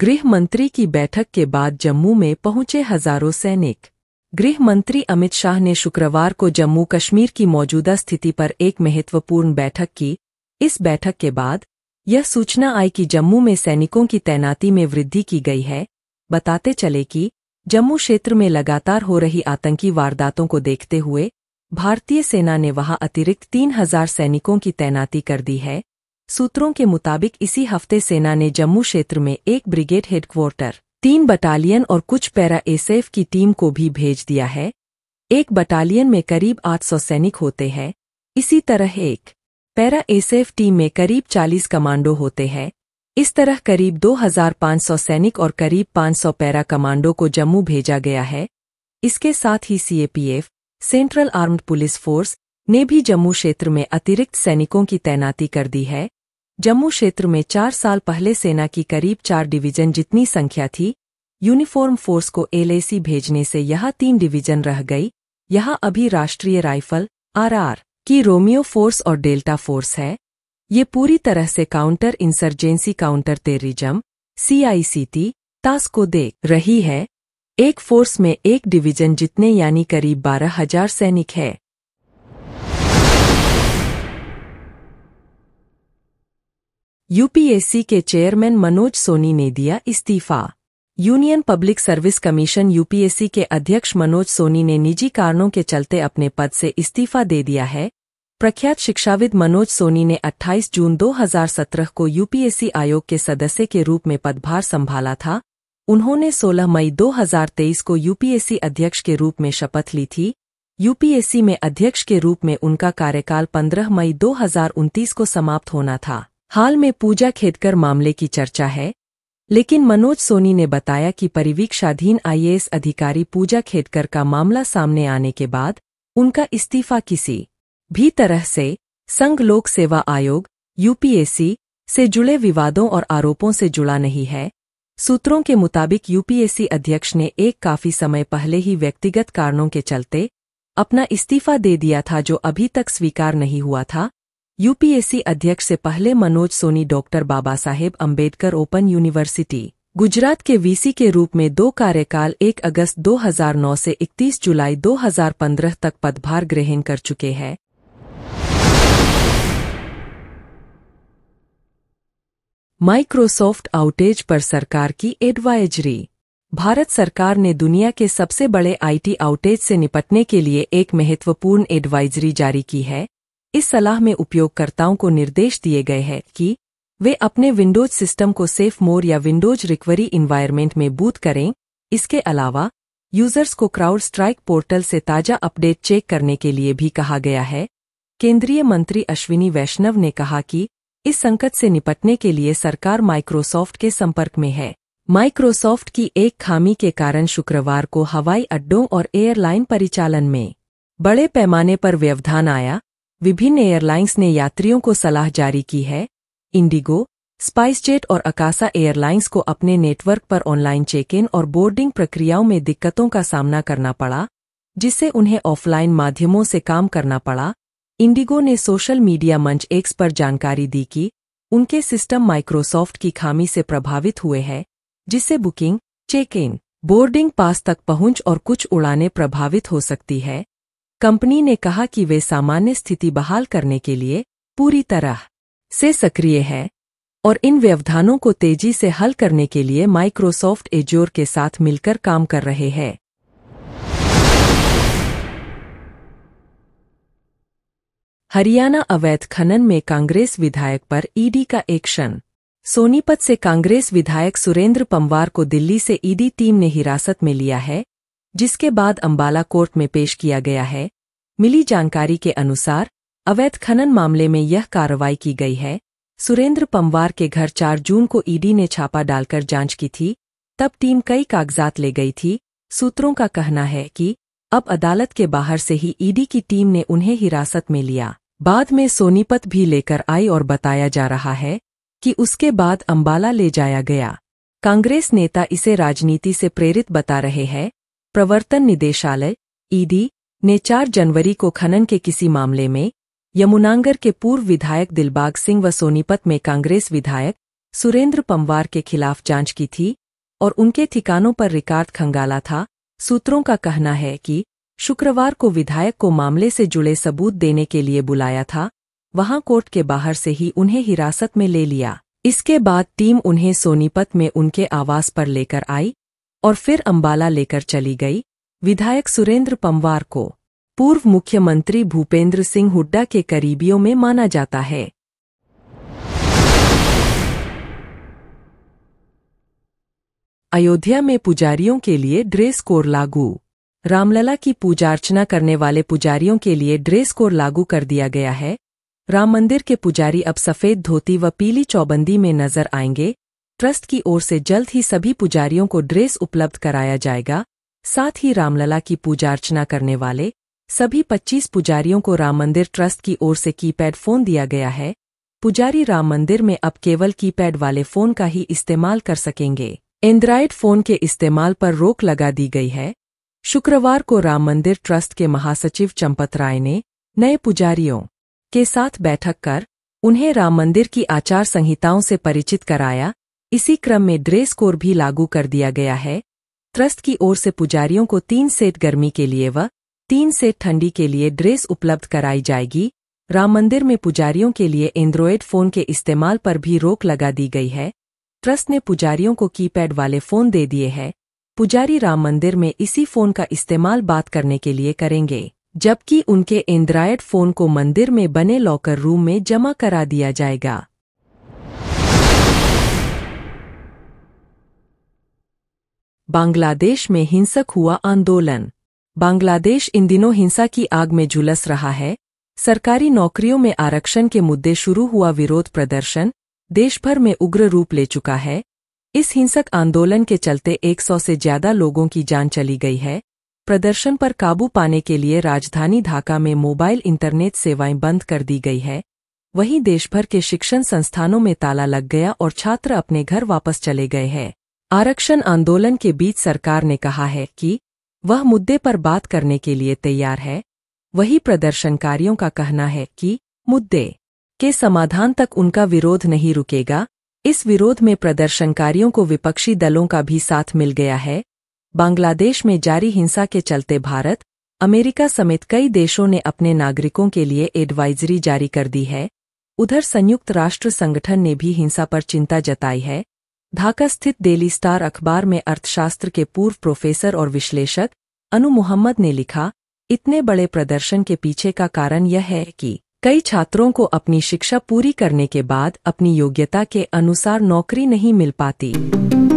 गृह मंत्री की बैठक के बाद जम्मू में पहुंचे हजारों सैनिक गृह मंत्री अमित शाह ने शुक्रवार को जम्मू कश्मीर की मौजूदा स्थिति पर एक महत्वपूर्ण बैठक की इस बैठक के बाद यह सूचना आई कि जम्मू में सैनिकों की तैनाती में वृद्धि की गई है बताते चले कि जम्मू क्षेत्र में लगातार हो रही आतंकी वारदातों को देखते हुए भारतीय सेना ने वहां अतिरिक्त तीन हजार सैनिकों की तैनाती कर दी है सूत्रों के मुताबिक इसी हफ्ते सेना ने जम्मू क्षेत्र में एक ब्रिगेड हेडक्वार्टर तीन बटालियन और कुछ पैरा एसएफ की टीम को भी भेज दिया है एक बटालियन में करीब 800 सैनिक होते हैं इसी तरह एक पैरा एसएफ टीम में करीब 40 कमांडो होते हैं इस तरह करीब 2,500 सैनिक और करीब 500 पैरा कमांडो को जम्मू भेजा गया है इसके साथ ही CAPF central armed police force ने भी जम्मू क्षेत्र में अतिरिक्त सैनिकों की तैनाती कर दी है जम्मू क्षेत्र में चार साल पहले सेना की करीब चार डिवीजन जितनी संख्या थी यूनिफॉर्म फोर्स को एलएसी भेजने से यह तीन डिवीजन रह गई यहाँ अभी राष्ट्रीय राइफल आरआर की रोमियो फोर्स और डेल्टा फोर्स है ये पूरी तरह से counter insurgency counter terrorism CICT तास को देख रही है एक फोर्स में एक डिवीजन जितने यानी करीब बारह हजार सैनिक है यूपीएससी के चेयरमैन मनोज सोनी ने दिया इस्तीफा union public service commission UPSC के अध्यक्ष मनोज सोनी ने निजी कारणों के चलते अपने पद से इस्तीफा दे दिया है प्रख्यात शिक्षाविद मनोज सोनी ने 28 जून 2017 को यूपीएससी आयोग के सदस्य के रूप में पदभार संभाला था उन्होंने 16 मई 2023 को यूपीएससी अध्यक्ष के रूप में शपथ ली थी यूपीएससी में अध्यक्ष के रूप में उनका कार्यकाल 15 मई 2029 को समाप्त होना था हाल में पूजा खेदकर मामले की चर्चा है लेकिन मनोज सोनी ने बताया कि परिवीक्षाधीन आईएएस अधिकारी पूजा खेदकर का मामला सामने आने के बाद उनका इस्तीफा किसी भी तरह से संघ लोक सेवा आयोग यूपीएससी से जुड़े विवादों और आरोपों से जुड़ा नहीं है सूत्रों के मुताबिक यूपीएससी अध्यक्ष ने एक काफी समय पहले ही व्यक्तिगत कारणों के चलते अपना इस्तीफा दे दिया था जो अभी तक स्वीकार नहीं हुआ था यूपीएससी अध्यक्ष से पहले Manoj Soni doctor Baba Saheb Ambedkar open university Gujarat के वीसी के रूप में दो कार्यकाल 1 अगस्त 2009 से 31 जुलाई 2015 तक पदभार ग्रहण कर चुके हैं माइक्रोसॉफ्ट आउटेज पर सरकार की एडवाइजरी भारत सरकार ने दुनिया के सबसे बड़े आईटी आउटेज से निपटने के लिए एक महत्वपूर्ण एडवाइजरी जारी की है इस सलाह में उपयोगकर्ताओं को निर्देश दिए गए हैं कि वे अपने विंडोज सिस्टम को सेफ मोर या विंडोज रिकवरी इन्वायरमेंट में बूथ करें इसके अलावा यूजर्स को क्राउड स्ट्राइक पोर्टल से ताज़ा अपडेट चेक करने के लिए भी कहा गया है केंद्रीय मंत्री अश्विनी वैष्णव ने कहा कि इस संकट से निपटने के लिए सरकार माइक्रोसॉफ्ट के संपर्क में है माइक्रोसॉफ्ट की एक खामी के कारण शुक्रवार को हवाई अड्डों और एयरलाइन परिचालन में बड़े पैमाने पर व्यवधान आया विभिन्न एयरलाइंस ने यात्रियों को सलाह जारी की है इंडिगो स्पाइसजेट और अकासा एयरलाइंस को अपने नेटवर्क पर ऑनलाइन चेक इन और बोर्डिंग प्रक्रियाओं में दिक्कतों का सामना करना पड़ा जिससे उन्हें ऑफलाइन माध्यमों से काम करना पड़ा इंडिगो ने सोशल मीडिया मंच एक्स पर जानकारी दी कि उनके सिस्टम माइक्रोसॉफ्ट की खामी से प्रभावित हुए है जिससे booking check in boarding pass तक पहुंच और कुछ उड़ानें प्रभावित हो सकती है कंपनी ने कहा कि वे सामान्य स्थिति बहाल करने के लिए पूरी तरह से सक्रिय है और इन व्यवधानों को तेजी से हल करने के लिए माइक्रोसॉफ्ट एजोर के साथ मिलकर काम कर रहे हैं हरियाणा अवैध खनन में कांग्रेस विधायक पर ईडी का एक्शन सोनीपत से कांग्रेस विधायक सुरेंद्र पमवार को दिल्ली से ईडी टीम ने हिरासत में लिया है जिसके बाद अंबाला कोर्ट में पेश किया गया है मिली जानकारी के अनुसार अवैध खनन मामले में यह कार्रवाई की गई है सुरेंद्र पमवार के घर 4 जून को ईडी ने छापा डालकर जांच की थी तब टीम कई कागजात ले गई थी सूत्रों का कहना है कि अब अदालत के बाहर से ही ईडी की टीम ने उन्हें हिरासत में लिया बाद में सोनीपत भी लेकर आई और बताया जा रहा है कि उसके बाद अंबाला ले जाया गया कांग्रेस नेता इसे राजनीति से प्रेरित बता रहे हैं प्रवर्तन निदेशालय ईडी e ने 4 जनवरी को खनन के किसी मामले में यमुनांगर के पूर्व विधायक दिलबाग सिंह व सोनीपत में कांग्रेस विधायक सुरेंद्र पमवार के खिलाफ जांच की थी और उनके ठिकानों पर रिकार्ड खंगाला था सूत्रों का कहना है कि शुक्रवार को विधायक को मामले से जुड़े सबूत देने के लिए बुलाया था वहां कोर्ट के बाहर से ही उन्हें हिरासत में ले लिया इसके बाद टीम उन्हें सोनीपत में उनके आवास पर लेकर आई और फिर अंबाला लेकर चली गई विधायक सुरेंद्र पमवार को पूर्व मुख्यमंत्री भूपेंद्र सिंह हुड्डा के करीबियों में माना जाता है अयोध्या में पुजारियों के लिए ड्रेस कोड लागू रामलला की पूजा अर्चना करने वाले पुजारियों के लिए ड्रेस कोड लागू कर दिया गया है राम मंदिर के पुजारी अब सफेद धोती व पीली चौबंदी में नजर आएंगे ट्रस्ट की ओर से जल्द ही सभी पुजारियों को ड्रेस उपलब्ध कराया जाएगा साथ ही रामलला की पूजा अर्चना करने वाले सभी 25 पुजारियों को राम मंदिर ट्रस्ट की ओर से कीपैड फोन दिया गया है पुजारी राम मंदिर में अब केवल कीपैड वाले फोन का ही इस्तेमाल कर सकेंगे एंड्राइड फोन के इस्तेमाल पर रोक लगा दी गई है शुक्रवार को राम मंदिर ट्रस्ट के महासचिव चंपत राय ने नए पुजारियों के साथ बैठक कर उन्हें राम मंदिर की आचार संहिताओं से परिचित कराया इसी क्रम में ड्रेस कोर भी लागू कर दिया गया है ट्रस्ट की ओर से पुजारियों को तीन सेट गर्मी के लिए व तीन सेट ठंडी के लिए ड्रेस उपलब्ध कराई जाएगी राम मंदिर में पुजारियों के लिए एंड्रॉयड फोन के इस्तेमाल पर भी रोक लगा दी गई है ट्रस्ट ने पुजारियों को कीपैड वाले फोन दे दिए हैं पुजारी राम मंदिर में इसी फोन का इस्तेमाल बात करने के लिए करेंगे जबकि उनके एंड्रॉयड फोन को मंदिर में बने लॉकर रूम में जमा करा दिया जाएगा बांग्लादेश में हिंसक हुआ आंदोलन बांग्लादेश इन दिनों हिंसा की आग में झुलस रहा है सरकारी नौकरियों में आरक्षण के मुद्दे शुरू हुआ विरोध प्रदर्शन देश भर में उग्र रूप ले चुका है इस हिंसक आंदोलन के चलते 100 से ज्यादा लोगों की जान चली गई है प्रदर्शन पर काबू पाने के लिए राजधानी ढाका में मोबाइल इंटरनेट सेवाएं बंद कर दी गई है वहीं देशभर के शिक्षण संस्थानों में ताला लग गया और छात्र अपने घर वापस चले गए हैं आरक्षण आंदोलन के बीच सरकार ने कहा है कि वह मुद्दे पर बात करने के लिए तैयार है वही प्रदर्शनकारियों का कहना है कि मुद्दे के समाधान तक उनका विरोध नहीं रुकेगा इस विरोध में प्रदर्शनकारियों को विपक्षी दलों का भी साथ मिल गया है बांग्लादेश में जारी हिंसा के चलते भारत अमेरिका समेत कई देशों ने अपने नागरिकों के लिए एडवाइजरी जारी कर दी है उधर संयुक्त राष्ट्र संगठन ने भी हिंसा पर चिंता जताई है ढाका स्थित डेली स्टार अखबार में अर्थशास्त्र के पूर्व प्रोफेसर और विश्लेषक अनु मोहम्मद ने लिखा इतने बड़े प्रदर्शन के पीछे का कारण यह है कि कई छात्रों को अपनी शिक्षा पूरी करने के बाद अपनी योग्यता के अनुसार नौकरी नहीं मिल पाती